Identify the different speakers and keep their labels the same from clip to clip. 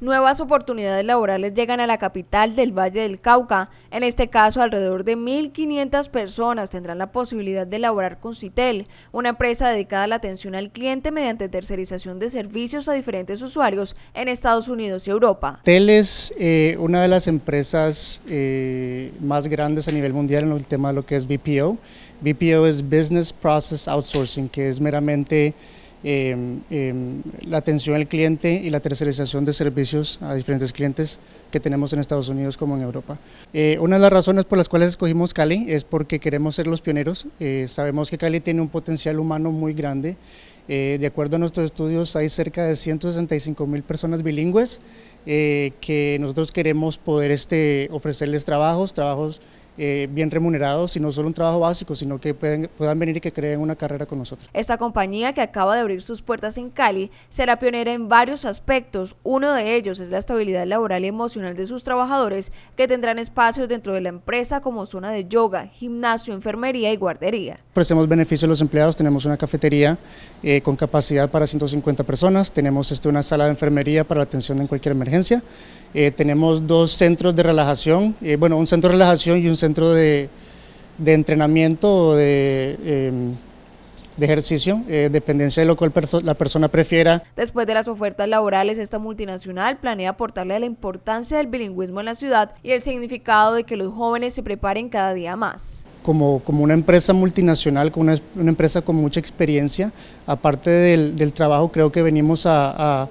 Speaker 1: Nuevas oportunidades laborales llegan a la capital del Valle del Cauca. En este caso, alrededor de 1.500 personas tendrán la posibilidad de laborar con Citel, una empresa dedicada a la atención al cliente mediante tercerización de servicios a diferentes usuarios en Estados Unidos y Europa.
Speaker 2: Citel es eh, una de las empresas eh, más grandes a nivel mundial en el tema de lo que es BPO. BPO es Business Process Outsourcing, que es meramente Em, em, la atención al cliente y la tercerización de servicios a diferentes clientes que tenemos en Estados Unidos como en Europa. Eh, una de las razones por las cuales escogimos Cali es porque queremos ser los pioneros. Eh, sabemos que Cali tiene un potencial humano muy grande. Eh, de acuerdo a nuestros estudios, hay cerca de 165 mil personas bilingües que nosotros queremos poder este, ofrecerles trabajos, trabajos eh, bien remunerados y no solo un trabajo básico, sino que puedan venir y que creen una carrera con nosotros.
Speaker 1: Esta compañía que acaba de abrir sus puertas en Cali será pionera en varios aspectos. Uno de ellos es la estabilidad laboral y emocional de sus trabajadores que tendrán espacios dentro de la empresa como zona de yoga, gimnasio, enfermería y guardería.
Speaker 2: Ofrecemos beneficios a los empleados, tenemos una cafetería eh, con capacidad para 150 personas, tenemos este, una sala de enfermería para la atención en cualquier emergencia, eh, tenemos dos centros de relajación, bueno, un centro de relajación y un centro centro de, de entrenamiento de... Em, de ejercicio, eh, dependencia de lo cual la persona prefiera.
Speaker 1: Después de las ofertas laborales, esta multinacional planea aportarle la importancia del bilingüismo en la ciudad y el significado de que los jóvenes se preparen cada día más.
Speaker 2: Como, como una empresa multinacional, como una, empresa con mucha experiencia, aparte del, del trabajo, creo que venimos a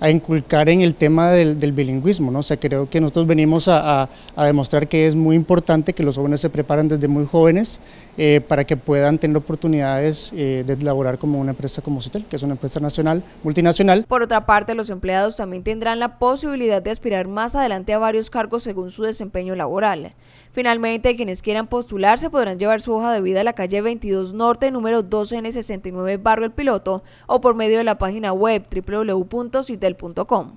Speaker 2: a inculcar en el tema del, bilingüismo. ¿no? O sea, creo que nosotros venimos a, demostrar que es muy importante que los jóvenes se preparan desde muy jóvenes eh, para que puedan tener oportunidades eh, de laborar como una empresa como Citel, que es una empresa nacional, multinacional. Por
Speaker 1: otra parte, los empleados también tendrán la posibilidad de aspirar más adelante a varios cargos según su desempeño laboral. Finalmente, quienes quieran postularse podrán llevar su hoja de vida a la calle 22 Norte, número 12N69, Barrio El Piloto, o por medio de la página web www.citel.com punto com